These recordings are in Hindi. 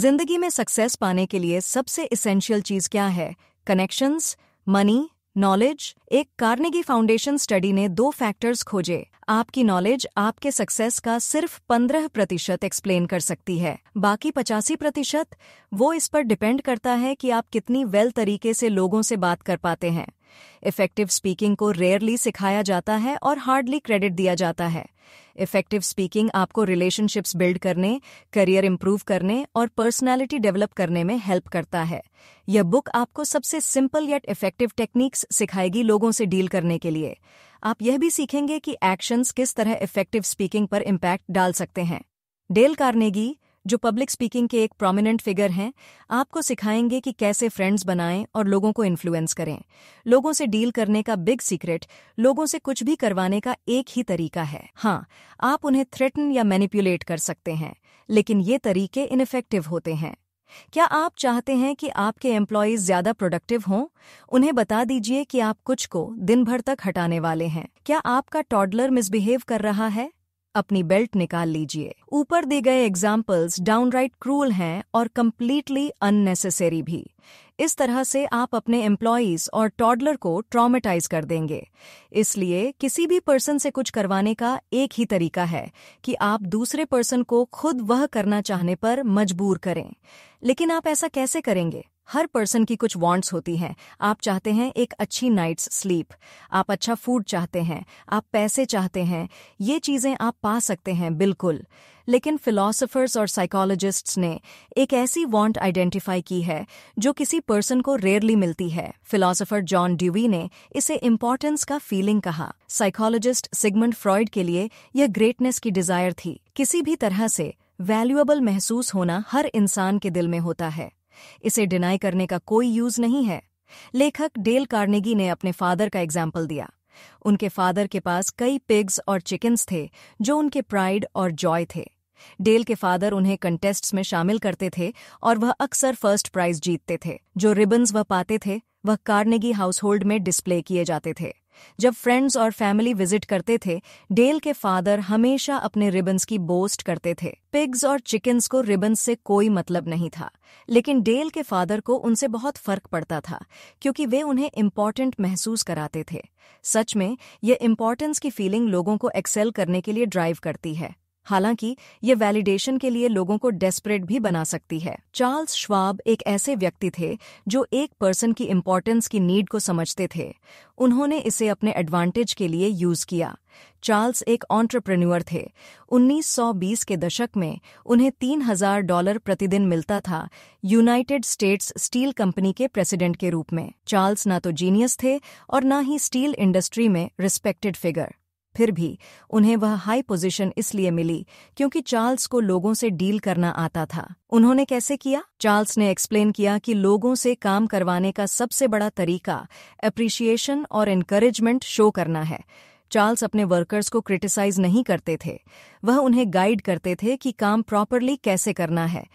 जिंदगी में सक्सेस पाने के लिए सबसे इसेंशियल चीज क्या है कनेक्शंस मनी नॉलेज एक कार्नेगी फाउंडेशन स्टडी ने दो फैक्टर्स खोजे आपकी नॉलेज आपके सक्सेस का सिर्फ पंद्रह प्रतिशत एक्सप्लेन कर सकती है बाकी पचासी प्रतिशत वो इस पर डिपेंड करता है कि आप कितनी वेल तरीके से लोगों से बात कर पाते हैं इफेक्टिव स्पीकिंग को रेयरली सिखाया जाता है और हार्डली क्रेडिट दिया जाता है इफेक्टिव स्पीकिंग आपको रिलेशनशिप्स बिल्ड करने करियर इम्प्रूव करने और पर्सनालिटी डेवलप करने में हेल्प करता है यह बुक आपको सबसे सिंपल येट इफेक्टिव टेक्निक्स सिखाएगी लोगों से डील करने के लिए आप यह भी सीखेंगे कि एक्शंस किस तरह इफेक्टिव स्पीकिंग पर इम्पैक्ट डाल सकते हैं डेल कार्नेगी जो पब्लिक स्पीकिंग के एक प्रोमिनेंट फिगर हैं आपको सिखाएंगे कि कैसे फ्रेंड्स बनाएं और लोगों को इन्फ्लुएंस करें लोगों से डील करने का बिग सीक्रेट लोगों से कुछ भी करवाने का एक ही तरीका है हाँ आप उन्हें थ्रेटन या मैनिपुलेट कर सकते हैं लेकिन ये तरीके इनफेक्टिव होते हैं क्या आप चाहते हैं कि आपके एम्प्लॉयज ज्यादा प्रोडक्टिव हों उन्हें बता दीजिए कि आप कुछ को दिन भर तक हटाने वाले हैं क्या आपका टॉडलर मिसबिहेव कर रहा है अपनी बेल्ट निकाल लीजिए ऊपर दिए गए एग्जाम्पल्स डाउनराइट क्रूल हैं और कम्प्लीटली अननेसेसरी भी इस तरह से आप अपने एम्प्लॉयज़ और टॉडलर को ट्रॉमेटाइज कर देंगे इसलिए किसी भी पर्सन से कुछ करवाने का एक ही तरीका है कि आप दूसरे पर्सन को खुद वह करना चाहने पर मजबूर करें लेकिन आप ऐसा कैसे करेंगे हर पर्सन की कुछ वांट्स होती हैं आप चाहते हैं एक अच्छी नाइट्स स्लीप आप अच्छा फूड चाहते हैं आप पैसे चाहते हैं ये चीज़ें आप पा सकते हैं बिल्कुल लेकिन फिलोसोफर्स और साइकोलॉजिस्ट्स ने एक ऐसी वांट आइडेंटिफाई की है जो किसी पर्सन को रेयरली मिलती है फिलोसोफर जॉन ड्यूवी ने इसे इम्पोर्टेंस का फीलिंग कहा साइकोलॉजिस्ट सिगमंड फ्रॉयड के लिए यह ग्रेटनेस की डिजायर थी किसी भी तरह से वैल्यूएबल महसूस होना हर इंसान के दिल में होता है इसे डिनाई करने का कोई यूज नहीं है लेखक डेल कार्नेगी ने अपने फादर का एग्जाम्पल दिया उनके फादर के पास कई पिग्स और चिकन्स थे जो उनके प्राइड और जॉय थे डेल के फादर उन्हें कंटेस्ट्स में शामिल करते थे और वह अक्सर फर्स्ट प्राइज जीतते थे जो रिबन्स वह पाते थे वह कार्नेगी हाउस होल्ड में डिस्प्ले किए जाते थे जब फ्रेंड्स और फैमिली विजिट करते थे डेल के फादर हमेशा अपने रिबन्स की बोस्ट करते थे पिग्स और चिकन्स को रिबन्स से कोई मतलब नहीं था लेकिन डेल के फादर को उनसे बहुत फर्क पड़ता था क्योंकि वे उन्हें इम्पॉर्टेंट महसूस कराते थे सच में यह इम्पॉर्टेंस की फीलिंग लोगों को एक्सेल करने के लिए ड्राइव करती है हालांकि ये वैलिडेशन के लिए लोगों को डेस्परेट भी बना सकती है चार्ल्स श्वाब एक ऐसे व्यक्ति थे जो एक पर्सन की इम्पोर्टेंस की नीड को समझते थे उन्होंने इसे अपने एडवांटेज के लिए यूज किया चार्ल्स एक ऑन्ट्रप्रन्यूर थे 1920 के दशक में उन्हें 3000 डॉलर प्रतिदिन मिलता था यूनाइटेड स्टेट्स स्टील कंपनी के प्रेसिडेंट के रूप में चार्ल्स ना तो जीनियस थे और ना ही स्टील इंडस्ट्री में रिस्पेक्टेड फिगर फिर भी उन्हें वह हाई पोजीशन इसलिए मिली क्योंकि चार्ल्स को लोगों से डील करना आता था उन्होंने कैसे किया चार्ल्स ने एक्सप्लेन किया कि लोगों से काम करवाने का सबसे बड़ा तरीका अप्रिशिएशन और एनकरेजमेंट शो करना है चार्ल्स अपने वर्कर्स को क्रिटिसाइज नहीं करते थे वह उन्हें गाइड करते थे कि काम प्रॉपरली कैसे करना है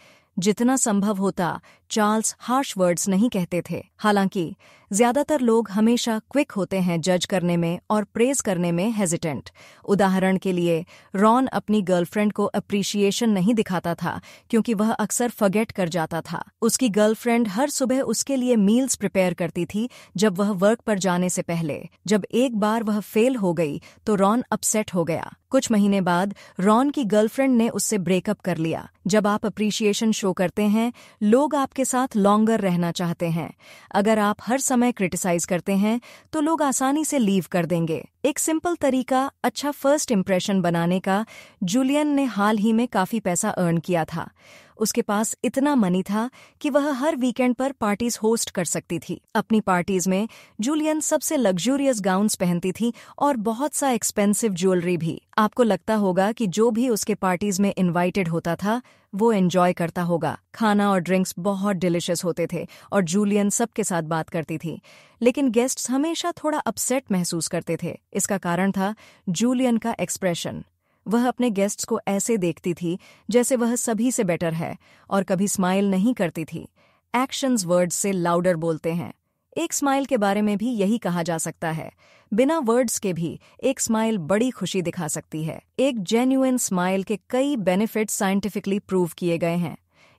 जितना संभव होता चार्ल्स हार्श वर्ड्स नहीं कहते थे हालांकि ज्यादातर लोग हमेशा क्विक होते हैं जज करने में और प्रेज करने में हेजिटेंट उदाहरण के लिए रॉन अपनी गर्लफ्रेंड को अप्रिशिएशन नहीं दिखाता था क्योंकि वह अक्सर फगेट कर जाता था उसकी गर्लफ्रेंड हर सुबह उसके लिए मील्स प्रिपेयर करती थी जब वह वर्क पर जाने से पहले जब एक बार वह फेल हो गई तो रॉन अपसेट हो गया कुछ महीने बाद रॉन की गर्लफ्रेंड ने उससे ब्रेकअप कर लिया जब आप अप्रिशिएशन शो करते हैं लोग आपके आपके साथ लॉन्गर रहना चाहते हैं अगर आप हर समय क्रिटिसाइज करते हैं तो लोग आसानी से लीव कर देंगे एक सिंपल तरीका अच्छा फर्स्ट इम्प्रेशन बनाने का जूलियन ने हाल ही में काफ़ी पैसा अर्न किया था उसके पास इतना मनी था कि वह हर वीकेंड पर पार्टीज होस्ट कर सकती थी अपनी पार्टीज में जूलियन सबसे लग्जूरियस गाउन्स पहनती थी और बहुत सा एक्सपेंसिव ज्वेलरी भी आपको लगता होगा कि जो भी उसके पार्टीज में इनवाइटेड होता था वो एन्जॉय करता होगा खाना और ड्रिंक्स बहुत डिलिशियस होते थे और जूलियन सबके साथ बात करती थी लेकिन गेस्ट्स हमेशा थोड़ा अपसेट महसूस करते थे इसका कारण था जूलियन का एक्सप्रेशन वह अपने गेस्ट्स को ऐसे देखती थी जैसे वह सभी से बेटर है और कभी स्माइल नहीं करती थी एक्शंस वर्ड्स से लाउडर बोलते हैं एक स्माइल के बारे में भी यही कहा जा सकता है बिना वर्ड्स के भी एक स्माइल बड़ी खुशी दिखा सकती है एक जेन्युन स्माइल के कई बेनिफिट साइंटिफिकली प्रूव किए गए हैं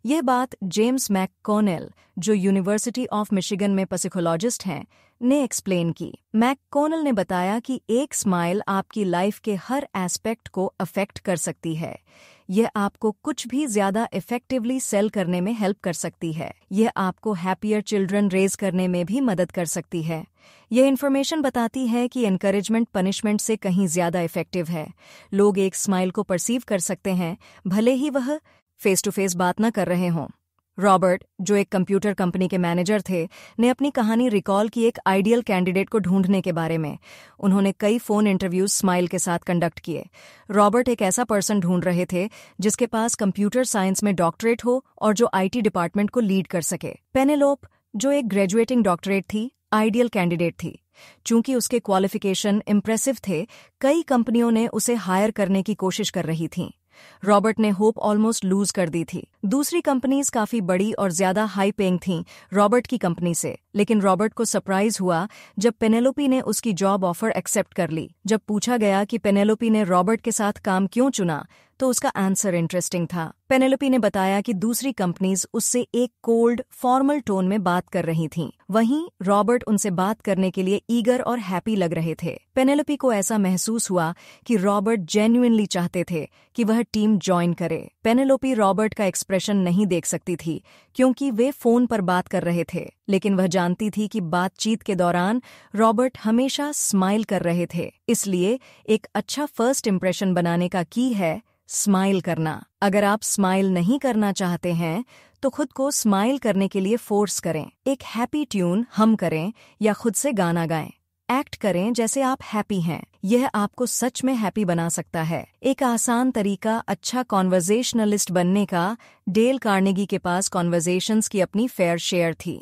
यह बात जेम्स मैककोनेल जो यूनिवर्सिटी ऑफ मिशिगन में पसिकोलॉजिस्ट हैं ने एक्सप्लेन की मैककोनल ने बताया कि एक स्माइल आपकी लाइफ के हर एस्पेक्ट को अफेक्ट कर सकती है यह आपको कुछ भी ज्यादा इफेक्टिवली सेल करने में हेल्प कर सकती है यह आपको हैप्पियर चिल्ड्रन रेज करने में भी मदद कर सकती है यह इन्फॉर्मेशन बताती है कि एनकरेजमेंट पनिशमेंट से कहीं ज्यादा इफेक्टिव है लोग एक स्माइल को परसीव कर सकते हैं भले ही वह फेस टू फेस बात न कर रहे हों रॉबर्ट जो एक कंप्यूटर कंपनी के मैनेजर थे ने अपनी कहानी रिकॉल की एक आइडियल कैंडिडेट को ढूंढने के बारे में उन्होंने कई फ़ोन इंटरव्यूज स्माइल के साथ कंडक्ट किए रॉबर्ट एक ऐसा पर्सन ढूंढ रहे थे जिसके पास कंप्यूटर साइंस में डॉक्टरेट हो और जो आईटी डिपार्टमेंट को लीड कर सके पेनेलोप जो एक ग्रेजुएटिंग डॉक्टरेट थी आइडियल कैंडिडेट थी चूंकि उसके क्वालिफिकेशन इम्प्रेसिव थे कई कंपनियों ने उसे हायर करने की कोशिश कर रही थीं रॉबर्ट ने होप ऑलमोस्ट लूज कर दी थी दूसरी कंपनीज काफी बड़ी और ज्यादा हाई पेइंग थीं रॉबर्ट की कंपनी से लेकिन रॉबर्ट को सरप्राइज हुआ जब पेनेलोपी ने उसकी जॉब ऑफर एक्सेप्ट कर ली जब पूछा गया कि पेनेलोपी ने रॉबर्ट के साथ काम क्यों चुना तो उसका आंसर इंटरेस्टिंग था पेनेलोपी ने बताया कि दूसरी कंपनीज उससे एक कोल्ड फॉर्मल टोन में बात कर रही थीं। वहीं रॉबर्ट उनसे बात करने के लिए ईगर और हैप्पी लग रहे थे पेनेलोपी को ऐसा महसूस हुआ कि रॉबर्ट जेन्यूनली चाहते थे कि वह टीम ज्वाइन करे पेनेलोपी रॉबर्ट का एक्सप्रेशन नहीं देख सकती थी क्योंकि वे फोन पर बात कर रहे थे लेकिन वह जानती थी कि बातचीत के दौरान रॉबर्ट हमेशा स्माइल कर रहे थे इसलिए एक अच्छा फर्स्ट इम्प्रेशन बनाने का की है स्माइल करना अगर आप स्माइल नहीं करना चाहते हैं तो खुद को स्माइल करने के लिए फोर्स करें एक हैप्पी ट्यून हम करें या खुद से गाना गाएं एक्ट करें जैसे आप हैप्पी हैं यह आपको सच में हैप्पी बना सकता है एक आसान तरीका अच्छा कॉन्वर्जेशनलिस्ट बनने का डेल कार्नेगी के पास कॉन्वर्जेशंस की अपनी फेयर शेयर थी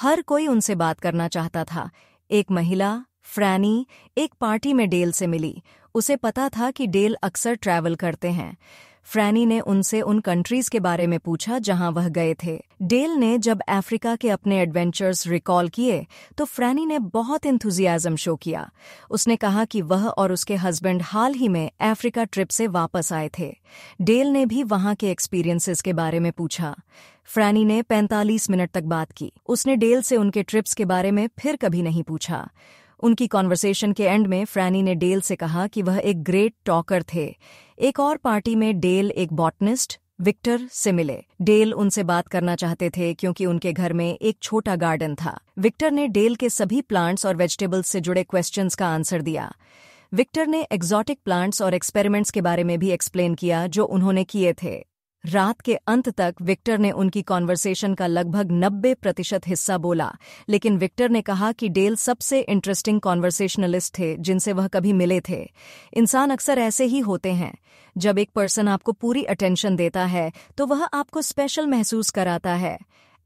हर कोई उनसे बात करना चाहता था एक महिला फ्रैनी एक पार्टी में डेल से मिली उसे पता था कि डेल अक्सर ट्रैवल करते हैं फ्रैनी ने उनसे उन कंट्रीज के बारे में पूछा जहां वह गए थे डेल ने जब अफ्रीका के अपने एडवेंचर्स रिकॉल किए तो फ्रैनी ने बहुत इंथुजियाजम शो किया उसने कहा कि वह और उसके हस्बैंड हाल ही में अफ्रीका ट्रिप से वापस आए थे डेल ने भी वहां के एक्सपीरियंसेस के बारे में पूछा फ्रैनी ने 45 मिनट तक बात की उसने डेल से उनके ट्रिप्स के बारे में फिर कभी नहीं पूछा उनकी कॉन्वर्सेशन के एंड में फ्रैनी ने डेल से कहा कि वह एक ग्रेट टॉकर थे एक और पार्टी में डेल एक बॉटनिस्ट विक्टर से मिले डेल उनसे बात करना चाहते थे क्योंकि उनके घर में एक छोटा गार्डन था विक्टर ने डेल के सभी प्लांट्स और वेजिटेबल्स से जुड़े क्वेश्चंस का आंसर दिया विक्टर ने एक्जॉटिक प्लांट्स और एक्सपेरिमेंट्स के बारे में भी एक्सप्लेन किया जो उन्होंने किए थे रात के अंत तक विक्टर ने उनकी कॉन्वर्सेशन का लगभग 90 प्रतिशत हिस्सा बोला लेकिन विक्टर ने कहा कि डेल सबसे इंटरेस्टिंग कॉन्वर्सेशनलिस्ट थे जिनसे वह कभी मिले थे इंसान अक्सर ऐसे ही होते हैं जब एक पर्सन आपको पूरी अटेंशन देता है तो वह आपको स्पेशल महसूस कराता है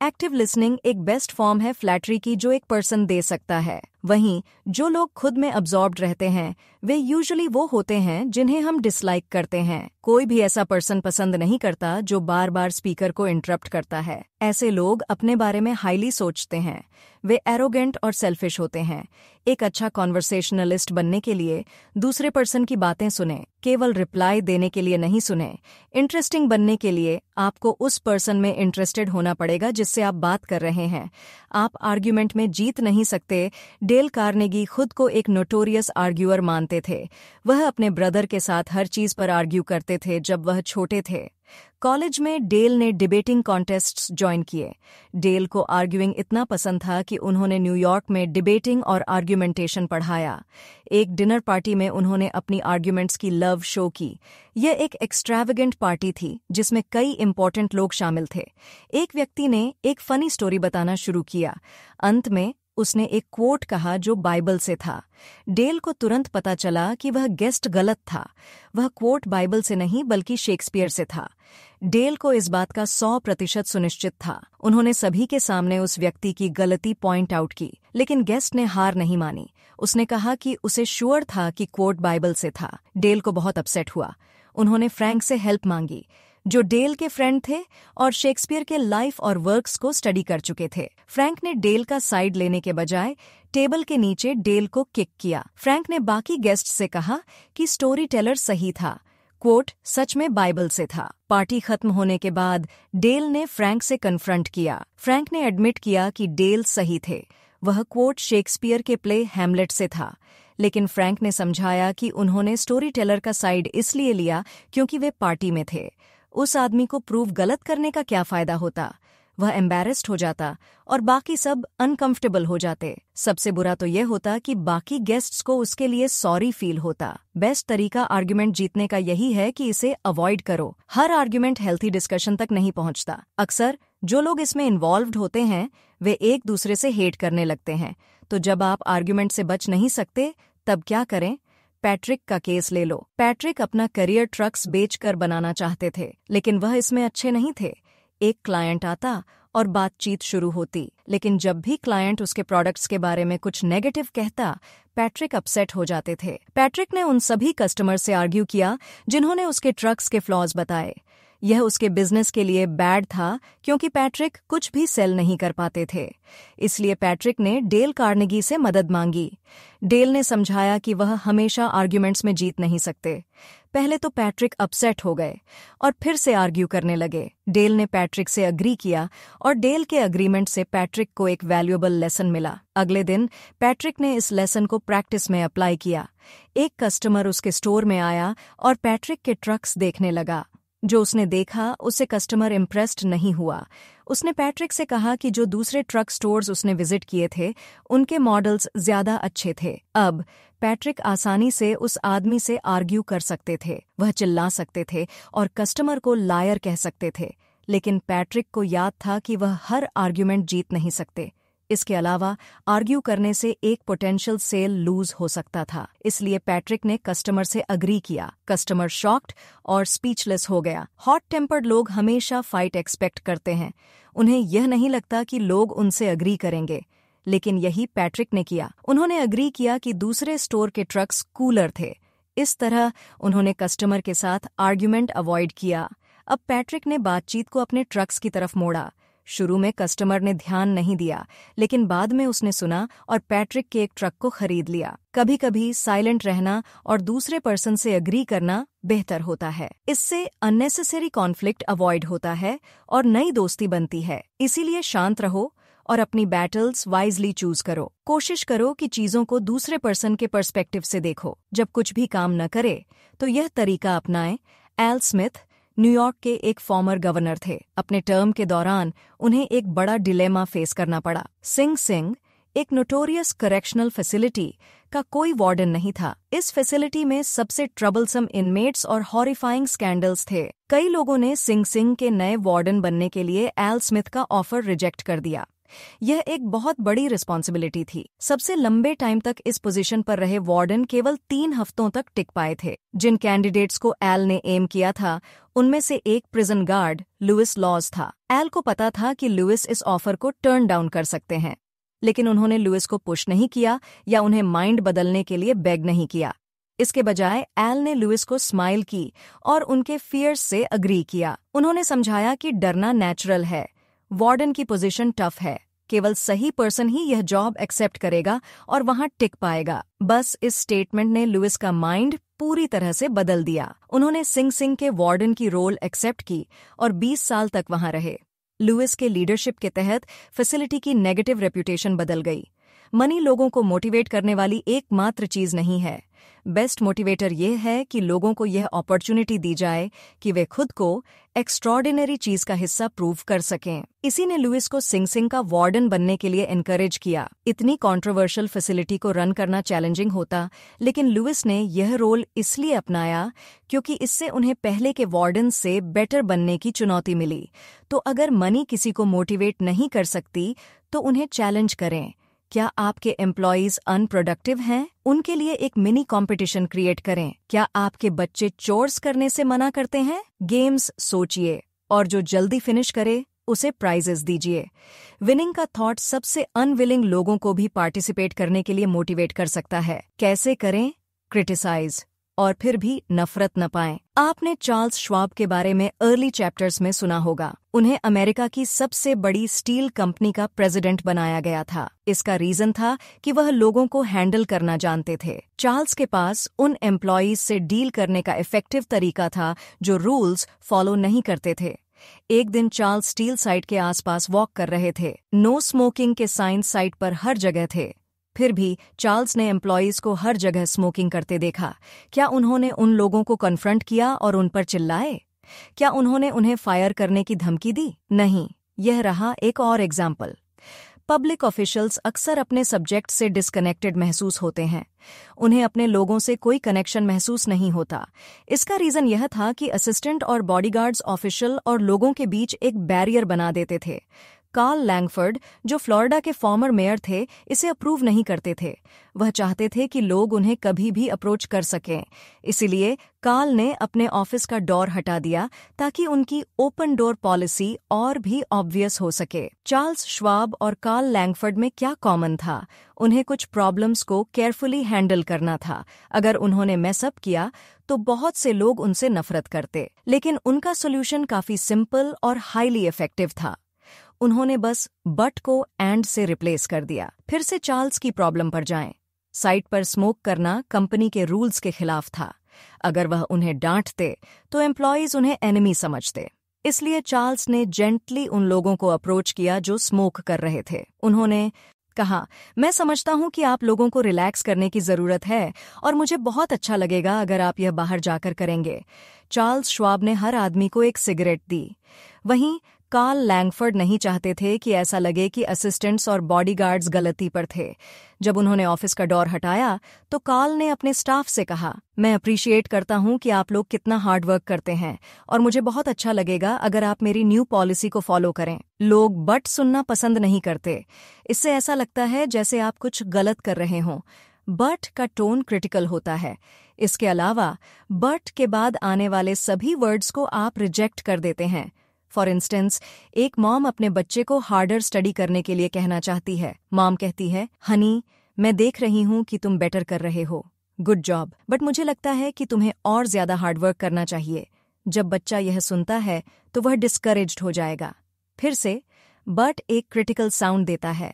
एक्टिव लिसनिंग एक बेस्ट फॉर्म है फ्लैटरी की जो एक पर्सन दे सकता है वहीं जो लोग खुद में अब्जॉर्ब रहते हैं वे यूजुअली वो होते हैं जिन्हें हम डिसलाइक करते हैं कोई भी ऐसा पर्सन पसंद नहीं करता जो बार बार स्पीकर को इंटरप्ट करता है ऐसे लोग अपने बारे में हाईली सोचते हैं वे एरोगेंट और सेल्फिश होते हैं एक अच्छा कॉन्वर्सेशनलिस्ट बनने के लिए दूसरे पर्सन की बातें सुने केवल रिप्लाई देने के लिए नहीं सुने इंटरेस्टिंग बनने के लिए आपको उस पर्सन में इंटरेस्टेड होना पड़ेगा जिससे आप बात कर रहे हैं आप आर्ग्यूमेंट में जीत नहीं सकते डेल कार्नेगी खुद को एक नोटोरियस आर्ग्यूअर मानते थे वह अपने ब्रदर के साथ हर चीज पर आर्ग्यू करते थे जब वह छोटे थे कॉलेज में डेल ने डिबेटिंग कॉन्टेस्ट्स ज्वाइन किए डेल को आर्ग्यूइंग इतना पसंद था कि उन्होंने न्यूयॉर्क में डिबेटिंग और आर्ग्यूमेंटेशन पढ़ाया एक डिनर पार्टी में उन्होंने अपनी आर्ग्यूमेंट्स की लव शो की यह एक एक्स्ट्रावेगेंट पार्टी थी जिसमें कई इंपॉर्टेंट लोग शामिल थे एक व्यक्ति ने एक फनी स्टोरी बताना शुरू किया अंत में उसने एक कोट कहा जो बाइबल से था डेल को तुरंत पता चला कि वह गेस्ट गलत था वह कोट बाइबल से नहीं बल्कि शेक्सपियर से था डेल को इस बात का सौ प्रतिशत सुनिश्चित था उन्होंने सभी के सामने उस व्यक्ति की गलती पॉइंट आउट की लेकिन गेस्ट ने हार नहीं मानी उसने कहा कि उसे श्योर था कि कोट बाइबल से था डेल को बहुत अपसेट हुआ उन्होंने फ्रैंक से हेल्प मांगी जो डेल के फ्रेंड थे और शेक्सपियर के लाइफ और वर्क्स को स्टडी कर चुके थे फ्रैंक ने डेल का साइड लेने के बजाय टेबल के नीचे डेल को किक किया फ्रैंक ने बाकी गेस्ट से कहा कि स्टोरी टेलर सही था कोट सच में बाइबल से था पार्टी खत्म होने के बाद डेल ने फ्रैंक से कन्फ्रंट किया फ्रैंक ने एडमिट किया कि डेल सही थे वह कोट शेक्सपियर के प्ले हैमलेट से था लेकिन फ्रैंक ने समझाया कि उन्होंने स्टोरी टेलर का साइड इसलिए लिया क्योंकि वे पार्टी में थे उस आदमी को प्रूव गलत करने का क्या फ़ायदा होता वह एम्बेरस्ड हो जाता और बाकी सब अनकंफर्टेबल हो जाते सबसे बुरा तो यह होता कि बाकी गेस्ट्स को उसके लिए सॉरी फील होता बेस्ट तरीका आर्ग्यूमेंट जीतने का यही है कि इसे अवॉइड करो हर आर्ग्यूमेंट हेल्थी डिस्कशन तक नहीं पहुंचता अक्सर जो लोग इसमें इन्वॉल्व होते हैं वे एक दूसरे से हेट करने लगते हैं तो जब आप आर्ग्यूमेंट से बच नहीं सकते तब क्या करें पैट्रिक का केस ले लो पैट्रिक अपना करियर ट्रक्स बेचकर बनाना चाहते थे लेकिन वह इसमें अच्छे नहीं थे एक क्लाइंट आता और बातचीत शुरू होती लेकिन जब भी क्लाइंट उसके प्रोडक्ट्स के बारे में कुछ नेगेटिव कहता पैट्रिक अपसेट हो जाते थे पैट्रिक ने उन सभी कस्टमर से आर्ग्यू किया जिन्होंने उसके ट्रक्स के फ्लॉज बताए यह उसके बिजनेस के लिए बैड था क्योंकि पैट्रिक कुछ भी सेल नहीं कर पाते थे इसलिए पैट्रिक ने डेल कार्नेगी से मदद मांगी डेल ने समझाया कि वह हमेशा आर्ग्यूमेंट्स में जीत नहीं सकते पहले तो पैट्रिक अपसेट हो गए और फिर से आर्ग्यू करने लगे डेल ने पैट्रिक से अग्री किया और डेल के अग्रीमेंट से पैट्रिक को एक वैल्यूएबल लेसन मिला अगले दिन पैट्रिक ने इस लेसन को प्रैक्टिस में अप्लाई किया एक कस्टमर उसके स्टोर में आया और पैट्रिक के ट्रक्स देखने लगा जो उसने देखा उससे कस्टमर इम्प्रेस्ड नहीं हुआ उसने पैट्रिक से कहा कि जो दूसरे ट्रक स्टोर्स उसने विजिट किए थे उनके मॉडल्स ज्यादा अच्छे थे अब पैट्रिक आसानी से उस आदमी से आर्ग्यू कर सकते थे वह चिल्ला सकते थे और कस्टमर को लायर कह सकते थे लेकिन पैट्रिक को याद था कि वह हर आर्ग्यूमेंट जीत नहीं सकते इसके अलावा आर्ग्यू करने से एक पोटेंशियल सेल लूज हो सकता था इसलिए पैट्रिक ने कस्टमर से अग्री किया कस्टमर शॉक्ड और स्पीचलेस हो गया हॉट टेम्पर्ड लोग हमेशा फाइट एक्सपेक्ट करते हैं उन्हें यह नहीं लगता कि लोग उनसे अग्री करेंगे लेकिन यही पैट्रिक ने किया उन्होंने अग्री किया कि दूसरे स्टोर के ट्रक्स कूलर थे इस तरह उन्होंने कस्टमर के साथ आर्ग्यूमेंट अवॉइड किया अब पैट्रिक ने बातचीत को अपने ट्रक्स की तरफ मोड़ा शुरू में कस्टमर ने ध्यान नहीं दिया लेकिन बाद में उसने सुना और पैट्रिक के एक ट्रक को खरीद लिया कभी कभी साइलेंट रहना और दूसरे पर्सन से अग्री करना बेहतर होता है इससे अननेसेसरी कॉन्फ्लिक्ट अवॉइड होता है और नई दोस्ती बनती है इसीलिए शांत रहो और अपनी बैटल्स वाइजली चूज करो कोशिश करो कि चीजों को दूसरे पर्सन के पर्सपेक्टिव से देखो जब कुछ भी काम न करे तो यह तरीका अपनाएं एल स्मिथ न्यूयॉर्क के एक फॉर्मर गवर्नर थे अपने टर्म के दौरान उन्हें एक बड़ा डिलेमा फेस करना पड़ा सिंह सिंह एक नोटोरियस करेक्शनल फैसिलिटी का कोई वार्डन नहीं था इस फैसिलिटी में सबसे ट्रबलसम इनमेट्स और हॉरिफाइंग स्कैंडल्स थे कई लोगों ने सिंह सिंह के नए वार्डन बनने के लिए एल स्मिथ का ऑफर रिजेक्ट कर दिया यह एक बहुत बड़ी रिस्पॉन्सिबिलिटी थी सबसे लंबे टाइम तक इस पोजीशन पर रहे वार्डन केवल तीन हफ्तों तक टिक पाए थे जिन कैंडिडेट्स को एल ने एम किया था उनमें से एक प्रिजन गार्ड लुइस लॉज था एल को पता था कि लुइस इस ऑफर को टर्न डाउन कर सकते हैं लेकिन उन्होंने लुइस को पुश नहीं किया या उन्हें माइंड बदलने के लिए बैग नहीं किया इसके बजाय एल ने लुइस को स्माइल की और उनके फियर्स से अग्री किया उन्होंने समझाया कि डरना नेचुरल है वार्डन की पोजीशन टफ है केवल सही पर्सन ही यह जॉब एक्सेप्ट करेगा और वहां टिक पाएगा बस इस स्टेटमेंट ने लुइस का माइंड पूरी तरह से बदल दिया उन्होंने सिंह सिंह के वार्डन की रोल एक्सेप्ट की और 20 साल तक वहां रहे लुइस के लीडरशिप के तहत फैसिलिटी की नेगेटिव रेप्यूटेशन बदल गई मनी लोगों को मोटिवेट करने वाली एकमात्र चीज नहीं है बेस्ट मोटिवेटर ये है कि लोगों को यह अपॉर्चुनिटी दी जाए कि वे खुद को एक्स्ट्रॉर्डिनरी चीज का हिस्सा प्रूव कर सकें इसी ने लुइस को सिंग सिंग का वार्डन बनने के लिए एनकरेज किया इतनी कंट्रोवर्शियल फैसिलिटी को रन करना चैलेंजिंग होता लेकिन लुइस ने यह रोल इसलिए अपनाया क्योंकि इससे उन्हें पहले के वार्डन से बेटर बनने की चुनौती मिली तो अगर मनी किसी को मोटिवेट नहीं कर सकती तो उन्हें चैलेंज करें क्या आपके एम्प्लॉयज अनप्रोडक्टिव हैं उनके लिए एक मिनी कंपटीशन क्रिएट करें क्या आपके बच्चे चोर्स करने से मना करते हैं गेम्स सोचिए और जो जल्दी फिनिश करे उसे प्राइजेस दीजिए विनिंग का थॉट सबसे अनविलिंग लोगों को भी पार्टिसिपेट करने के लिए मोटिवेट कर सकता है कैसे करें क्रिटिसाइज और फिर भी नफरत न पाएं। आपने चार्ल्स श्वाब के बारे में अर्ली चैप्टर्स में सुना होगा उन्हें अमेरिका की सबसे बड़ी स्टील कंपनी का प्रेसिडेंट बनाया गया था इसका रीजन था कि वह लोगों को हैंडल करना जानते थे चार्ल्स के पास उन एम्प्लॉयज से डील करने का इफेक्टिव तरीका था जो रूल्स फॉलो नहीं करते थे एक दिन चार्ल्स स्टील साइट के आसपास वॉक कर रहे थे नो स्मोकिंग के साइन साइट पर हर जगह थे फिर भी चार्ल्स ने एम्प्लॉयज़ को हर जगह स्मोकिंग करते देखा क्या उन्होंने उन लोगों को कन्फ्रंट किया और उन पर चिल्लाए क्या उन्होंने उन्हें फायर करने की धमकी दी नहीं यह रहा एक और एग्जाम्पल पब्लिक ऑफिशियल्स अक्सर अपने सब्जेक्ट से डिस्कनेक्टेड महसूस होते हैं उन्हें अपने लोगों से कोई कनेक्शन महसूस नहीं होता इसका रीज़न यह था कि असिस्टेंट और बॉडीगार्ड्स ऑफिशियल और लोगों के बीच एक बैरियर बना देते थे कार्ल लैंगफर्ड जो फ्लोरिडा के फॉर्मर मेयर थे इसे अप्रूव नहीं करते थे वह चाहते थे कि लोग उन्हें कभी भी अप्रोच कर सकें इसलिए कार्ल ने अपने ऑफिस का डोर हटा दिया ताकि उनकी ओपन डोर पॉलिसी और भी ऑब्वियस हो सके चार्ल्स श्वाब और कार्ल लैंगफर्ड में क्या कॉमन था उन्हें कुछ प्रॉब्लम्स को केयरफुली हैंडल करना था अगर उन्होंने मैसअप किया तो बहुत से लोग उनसे नफरत करते लेकिन उनका सोल्यूशन काफी सिंपल और हाईली इफेक्टिव था उन्होंने बस बट को एंड से रिप्लेस कर दिया फिर से चार्ल्स की प्रॉब्लम पर जाएं। साइट पर स्मोक करना कंपनी के रूल्स के खिलाफ था अगर वह उन्हें डांटते तो एम्प्लॉयज उन्हें एनिमी समझते इसलिए चार्ल्स ने जेंटली उन लोगों को अप्रोच किया जो स्मोक कर रहे थे उन्होंने कहा मैं समझता हूं कि आप लोगों को रिलैक्स करने की जरूरत है और मुझे बहुत अच्छा लगेगा अगर आप यह बाहर जाकर करेंगे चार्ल्स श्वाब ने हर आदमी को एक सिगरेट दी वहीं कार्ल लैंगफर्ड नहीं चाहते थे कि ऐसा लगे कि असिस्टेंट्स और बॉडीगार्ड्स गलती पर थे जब उन्होंने ऑफिस का डोर हटाया तो कार्ल ने अपने स्टाफ से कहा मैं अप्रिशिएट करता हूं कि आप लोग कितना हार्ड वर्क करते हैं और मुझे बहुत अच्छा लगेगा अगर आप मेरी न्यू पॉलिसी को फॉलो करें लोग बट सुनना पसंद नहीं करते इससे ऐसा लगता है जैसे आप कुछ गलत कर रहे हों बट का टोन क्रिटिकल होता है इसके अलावा बट के बाद आने वाले सभी वर्ड्स को आप रिजेक्ट कर देते हैं फॉर इंस्टेंस एक मॉम अपने बच्चे को हार्डर स्टडी करने के लिए कहना चाहती है मॉम कहती है हनी मैं देख रही हूँ कि तुम बेटर कर रहे हो गुड जॉब बट मुझे लगता है कि तुम्हें और ज्यादा हार्डवर्क करना चाहिए जब बच्चा यह सुनता है तो वह डिस्करेज हो जाएगा फिर से बट एक क्रिटिकल साउंड देता है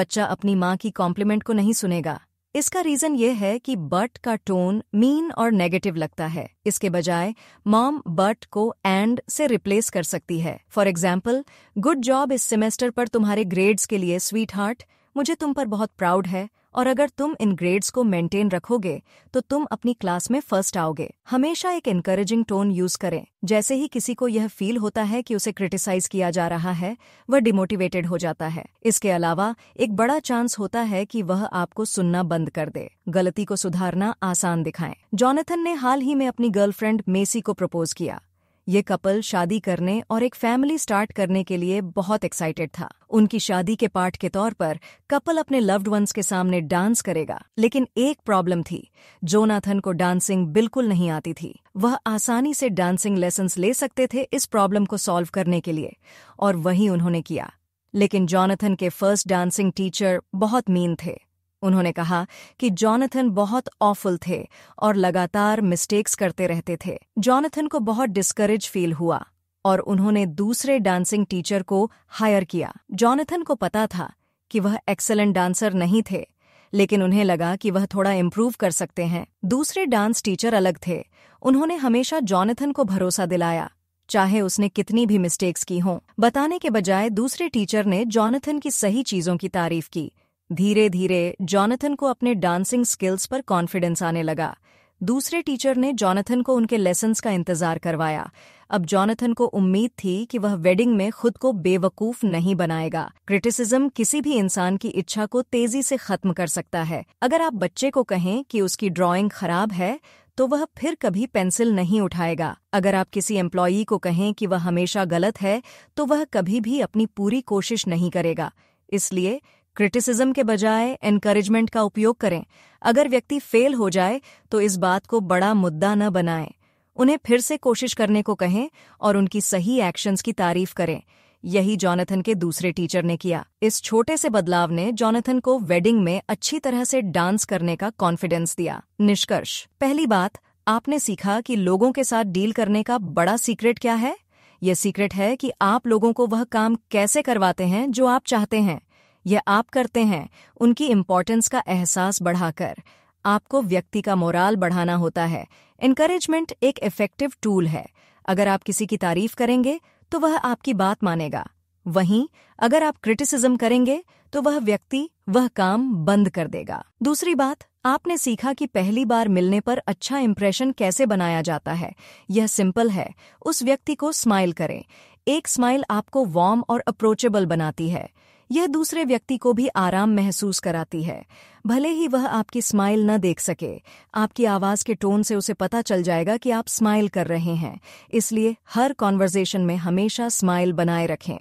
बच्चा अपनी माँ की कॉम्प्लीमेंट को नहीं सुनेगा इसका रीज़न ये है कि बट का टोन मीन और नेगेटिव लगता है इसके बजाय मॉम बट को एंड से रिप्लेस कर सकती है फॉर एग्जाम्पल गुड जॉब इस सेमेस्टर पर तुम्हारे ग्रेड्स के लिए स्वीट हार्ट मुझे तुम पर बहुत प्राउड है और अगर तुम इन ग्रेड्स को मेंटेन रखोगे तो तुम अपनी क्लास में फर्स्ट आओगे हमेशा एक इनकरेजिंग टोन यूज करें जैसे ही किसी को यह फील होता है कि उसे क्रिटिसाइज किया जा रहा है वह डिमोटिवेटेड हो जाता है इसके अलावा एक बड़ा चांस होता है कि वह आपको सुनना बंद कर दे गलती को सुधारना आसान दिखाएं जॉनथन ने हाल ही में अपनी गर्लफ्रेंड मेसी को प्रपोज किया ये कपल शादी करने और एक फैमिली स्टार्ट करने के लिए बहुत एक्साइटेड था उनकी शादी के पार्ट के तौर पर कपल अपने लव्ड वंस के सामने डांस करेगा लेकिन एक प्रॉब्लम थी जोनाथन को डांसिंग बिल्कुल नहीं आती थी वह आसानी से डांसिंग लेसन्स ले सकते थे इस प्रॉब्लम को सॉल्व करने के लिए और वही उन्होंने किया लेकिन जॉनथन के फर्स्ट डांसिंग टीचर बहुत मीन थे उन्होंने कहा कि जॉनथन बहुत ऑफुल थे और लगातार मिस्टेक्स करते रहते थे जॉनथन को बहुत डिस्करेज फील हुआ और उन्होंने दूसरे डांसिंग टीचर को हायर किया जॉनथन को पता था कि वह एक्सेलेंट डांसर नहीं थे लेकिन उन्हें लगा कि वह थोड़ा इम्प्रूव कर सकते हैं दूसरे डांस टीचर अलग थे उन्होंने हमेशा जॉनथन को भरोसा दिलाया चाहे उसने कितनी भी मिस्टेक्स की हों बताने के बजाय दूसरे टीचर ने जॉनथन की सही चीजों की तारीफ की धीरे धीरे जॉनथन को अपने डांसिंग स्किल्स पर कॉन्फिडेंस आने लगा दूसरे टीचर ने जॉनथन को उनके लेसन्स का इंतजार करवाया अब जॉनथन को उम्मीद थी कि वह वेडिंग में खुद को बेवकूफ नहीं बनाएगा क्रिटिसिज्म किसी भी इंसान की इच्छा को तेजी से खत्म कर सकता है अगर आप बच्चे को कहें कि उसकी ड्राइंग खराब है तो वह फिर कभी पेंसिल नहीं उठाएगा अगर आप किसी एम्प्लॉयी को कहें कि वह हमेशा गलत है तो वह कभी भी अपनी पूरी कोशिश नहीं करेगा इसलिए क्रिटिसिज्म के बजाय एनकरेजमेंट का उपयोग करें अगर व्यक्ति फेल हो जाए तो इस बात को बड़ा मुद्दा न बनाएं उन्हें फिर से कोशिश करने को कहें और उनकी सही एक्शंस की तारीफ करें यही जॉनथन के दूसरे टीचर ने किया इस छोटे से बदलाव ने जॉनथन को वेडिंग में अच्छी तरह से डांस करने का कॉन्फिडेंस दिया निष्कर्ष पहली बात आपने सीखा कि लोगों के साथ डील करने का बड़ा सीक्रेट क्या है यह सीक्रेट है कि आप लोगों को वह काम कैसे करवाते हैं जो आप चाहते हैं यह आप करते हैं उनकी इम्पोर्टेंस का एहसास बढ़ाकर आपको व्यक्ति का मोराल बढ़ाना होता है इनकरेजमेंट एक इफेक्टिव टूल है अगर आप किसी की तारीफ करेंगे तो वह आपकी बात मानेगा वहीं अगर आप क्रिटिसिज्म करेंगे तो वह व्यक्ति वह काम बंद कर देगा दूसरी बात आपने सीखा कि पहली बार मिलने पर अच्छा इम्प्रेशन कैसे बनाया जाता है यह सिंपल है उस व्यक्ति को स्माइल करें एक स्माइल आपको वार्म और अप्रोचेबल बनाती है यह दूसरे व्यक्ति को भी आराम महसूस कराती है भले ही वह आपकी स्माइल न देख सके आपकी आवाज़ के टोन से उसे पता चल जाएगा कि आप स्माइल कर रहे हैं इसलिए हर कॉन्वर्जेशन में हमेशा स्माइल बनाए रखें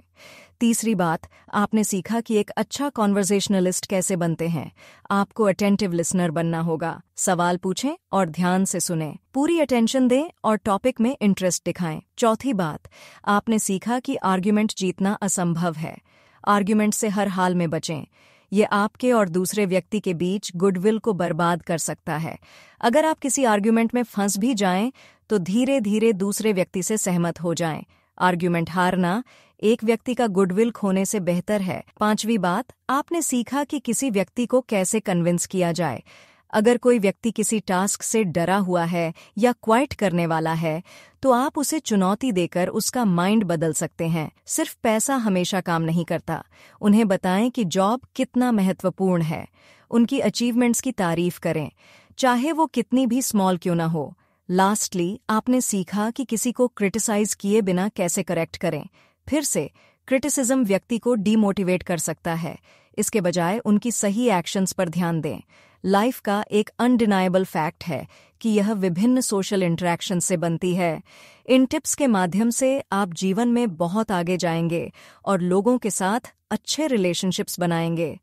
तीसरी बात आपने सीखा कि एक अच्छा कॉन्वर्जेशनलिस्ट कैसे बनते हैं आपको अटेंटिव लिसनर बनना होगा सवाल पूछें और ध्यान से सुनें पूरी अटेंशन दें और टॉपिक में इंटरेस्ट दिखाएं चौथी बात आपने सीखा कि आर्ग्यूमेंट जीतना असंभव है आर्ग्यूमेंट से हर हाल में बचें ये आपके और दूसरे व्यक्ति के बीच गुडविल को बर्बाद कर सकता है अगर आप किसी आर्ग्यूमेंट में फंस भी जाएं तो धीरे धीरे दूसरे व्यक्ति से सहमत हो जाएं आर्ग्यूमेंट हारना एक व्यक्ति का गुडविल खोने से बेहतर है पांचवी बात आपने सीखा कि किसी व्यक्ति को कैसे कन्विंस किया जाए अगर कोई व्यक्ति किसी टास्क से डरा हुआ है या क्वाइट करने वाला है तो आप उसे चुनौती देकर उसका माइंड बदल सकते हैं सिर्फ पैसा हमेशा काम नहीं करता उन्हें बताएं कि जॉब कितना महत्वपूर्ण है उनकी अचीवमेंट्स की तारीफ करें चाहे वो कितनी भी स्मॉल क्यों ना हो लास्टली आपने सीखा कि किसी को क्रिटिसाइज किए बिना कैसे करेक्ट करें फिर से क्रिटिसिज्म व्यक्ति को डीमोटिवेट कर सकता है इसके बजाय उनकी सही एक्शंस पर ध्यान दें लाइफ का एक अनडिनाइबल फैक्ट है कि यह विभिन्न सोशल इंटरेक्शन से बनती है इन टिप्स के माध्यम से आप जीवन में बहुत आगे जाएंगे और लोगों के साथ अच्छे रिलेशनशिप्स बनाएंगे